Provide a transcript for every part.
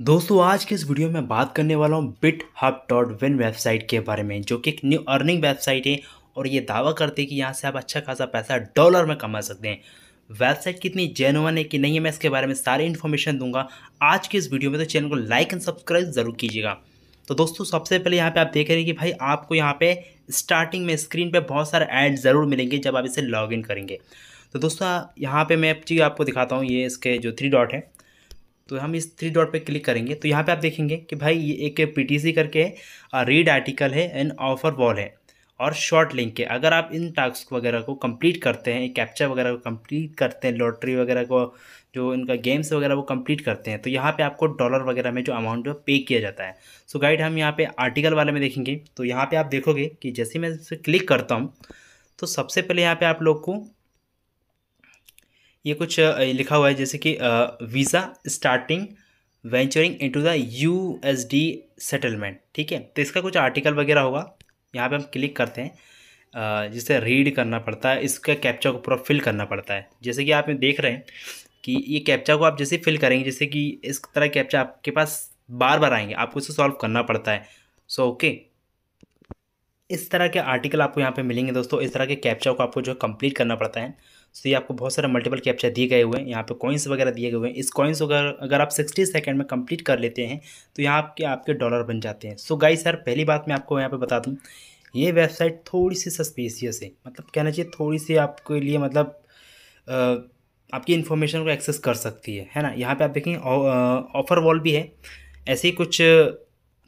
दोस्तों आज के इस वीडियो में बात करने वाला हूँ bit hub dot win website के बारे में जो कि एक न्यू अर्निंग वेबसाइट है और ये दावा करते हैं कि यहाँ से आप अच्छा खासा पैसा डॉलर में कमा सकते हैं वेबसाइट कितनी जेनुअन है कि नहीं है मैं इसके बारे में सारी इन्फॉर्मेशन दूंगा आज के इस वीडियो में तो चैनल को लाइक एंड सब्सक्राइब ज़रूर कीजिएगा तो दोस्तों सबसे पहले यहाँ पे आप देख रहे हैं कि भाई आपको यहाँ पे स्टार्टिंग में स्क्रीन पे बहुत सारे ऐड ज़रूर मिलेंगे जब आप इसे लॉगिन करेंगे तो दोस्तों यहाँ पे मैं चीज़ आपको दिखाता हूँ ये इसके जो थ्री डॉट है तो हम इस थ्री डॉट पे क्लिक करेंगे तो यहाँ पे आप देखेंगे कि भाई ये एक पीटीसी करके रीड आर्टिकल है एंड ऑफर वॉल है और शॉर्ट लिंक है अगर आप इन टास्क वगैरह को कंप्लीट करते हैं कैप्चर वगैरह को कंप्लीट करते हैं लॉटरी वगैरह को जो इनका गेम्स वगैरह वो कंप्लीट करते हैं तो यहाँ पे आपको डॉलर वगैरह में जो अमाउंट पे किया जाता है सो so गाइड हम यहाँ पे आर्टिकल वाले में देखेंगे तो यहाँ पे आप देखोगे कि जैसे मैं क्लिक करता हूँ तो सबसे पहले यहाँ पे आप लोग को ये कुछ लिखा हुआ है जैसे कि Visa starting venturing into the USD settlement ठीक है तो इसका कुछ आर्टिकल वगैरह होगा यहाँ पे हम क्लिक करते हैं जिसे रीड करना पड़ता है इसका कैप्चा को पूरा फिल करना पड़ता है जैसे कि आप देख रहे हैं कि ये कैप्चा को आप जैसे फिल करेंगे जैसे कि इस तरह कैप्चा आपके पास बार बार आएंगे आपको इसे सॉल्व करना पड़ता है सो so, ओके okay. इस तरह के आर्टिकल आपको यहाँ पे मिलेंगे दोस्तों इस तरह के कैप्चा को आपको जो है कंप्लीट करना पड़ता है तो ये आपको बहुत सारे मल्टीपल कैप्चा दिए गए हुए हैं यहाँ पे कॉइन्स वगैरह दिए गए हुए हैं इस कॉइन्स अगर अगर आप 60 सेकंड में कंप्लीट कर लेते हैं तो यहाँ आपके आपके डॉलर बन जाते हैं सो गाई सर पहली बात मैं आपको यहाँ पर बता दूँ ये वेबसाइट थोड़ी सी सस्पेसियस है मतलब कहना चाहिए थोड़ी सी आपके लिए मतलब आपकी इन्फॉर्मेशन को एक्सेस कर सकती है है ना यहाँ पर आप देखें ऑफ़र वॉल भी है ऐसे ही कुछ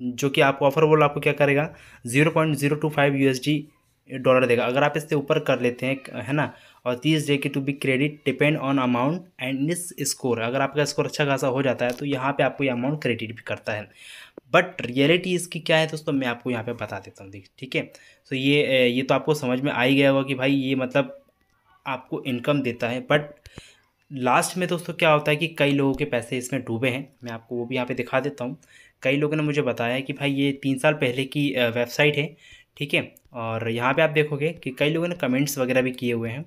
जो कि आपको ऑफर वोल आपको क्या करेगा zero point zero two five D dollar देगा अगर आप इससे ऊपर कर लेते हैं है ना और तीस डे की to be credit depend on amount and इस स्कोर अगर आपका स्कोर अच्छा खासा हो जाता है तो यहाँ पे आपको ये अमाउंट क्रेडिट भी करता है बट रियलिटी इसकी क्या है दोस्तों मैं आपको यहाँ पे बता देता हूँ ठीक है तो ये ये तो आपको समझ में आ ही गया होगा कि भाई ये मतलब आपको इनकम देता है बट लास्ट में दोस्तों क्या होता है कि कई लोगों के पैसे इसमें डूबे हैं मैं आपको वो भी यहाँ पे दिखा देता हूँ कई लोगों ने मुझे बताया कि भाई ये तीन साल पहले की वेबसाइट है ठीक है और यहाँ पे आप देखोगे कि कई लोगों ने कमेंट्स वगैरह भी किए हुए हैं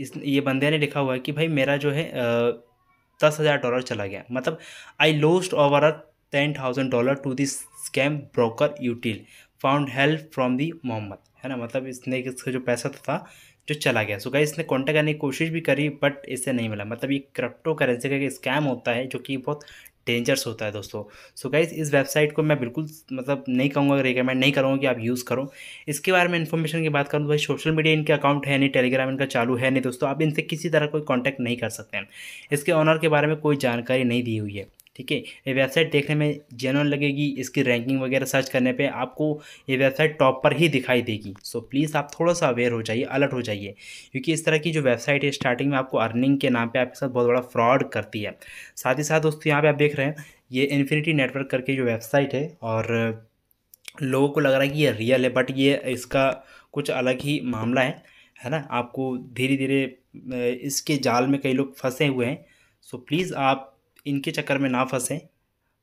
इस ये बंदे ने लिखा हुआ है कि भाई मेरा जो है दस हज़ार डॉलर चला गया मतलब I lost over a ten thousand dollar to this scam broker until found help from the Mohammed है ना मतलब इसने इसका जो पैसा तो था जो चला गया सो गाइस इसने कॉन्टैक्ट करने की कोशिश भी करी बट इसे नहीं मिला मतलब ये क्रिप्टो करेंसी का स्कैम होता है जो कि बहुत डेंजरस होता है दोस्तों सो गाइस इस वेबसाइट को मैं बिल्कुल मतलब नहीं कहूँगा रिकमेंड नहीं करूँगा कि आप यूज़ करो इसके बारे में इन्फॉर्मेशन की बात करूँ तो भाई सोशल मीडिया इनके अकाउंट है नहीं टेलीग्राम इनका चालू है नहीं दोस्तों आप इनसे किसी तरह कोई कॉन्टैक्ट नहीं कर सकते हैं इसके ऑनर के बारे में कोई जानकारी नहीं दी हुई है ठीक है ये वेबसाइट देखने में जेनवन लगेगी इसकी रैंकिंग वगैरह सर्च करने पे आपको ये वेबसाइट टॉप पर ही दिखाई देगी सो so, प्लीज़ आप थोड़ा सा अवेयर हो जाइए अलर्ट हो जाइए क्योंकि इस तरह की जो वेबसाइट है स्टार्टिंग में आपको अर्निंग के नाम पर आपके साथ बहुत बड़ा फ्रॉड करती है साथ ही साथ दोस्तों यहाँ पर आप देख रहे हैं ये इन्फिनिटी नेटवर्क करके जो वेबसाइट है और लोगों को लग रहा है कि ये रियल है बट ये इसका कुछ अलग ही मामला है है ना आपको धीरे धीरे इसके जाल में कई लोग फंसे हुए हैं सो प्लीज़ आप इनके चक्कर में ना फंसें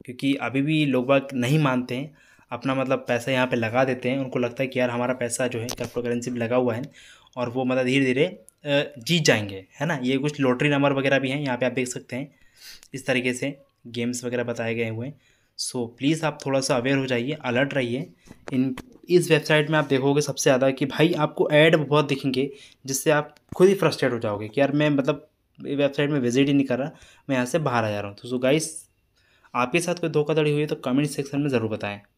क्योंकि अभी भी लोग बाग नहीं मानते हैं अपना मतलब पैसा यहाँ पे लगा देते हैं उनको लगता है कि यार हमारा पैसा जो है क्रिप्टो करेंसी में लगा हुआ है और वो मतलब धीरे धीरे जीत जाएंगे है ना ये कुछ लॉटरी नंबर वगैरह भी हैं यहाँ पे आप देख सकते हैं इस तरीके से गेम्स वगैरह बताए गए हुए हैं सो प्लीज़ आप थोड़ा सा अवेयर हो जाइए अलर्ट रहिए इन इस वेबसाइट में आप देखोगे सबसे ज़्यादा कि भाई आपको ऐड बहुत दिखेंगे जिससे आप खुद ही फ्रस्ट्रेट हो जाओगे कि यार मैं मतलब वेबसाइट में विजिट ही नहीं कर रहा मैं यहाँ से बाहर आ जा रहा हूँ तो सो गाइस आपके साथ कोई धोखाधड़ी हुई है तो कमेंट सेक्शन में ज़रूर बताएं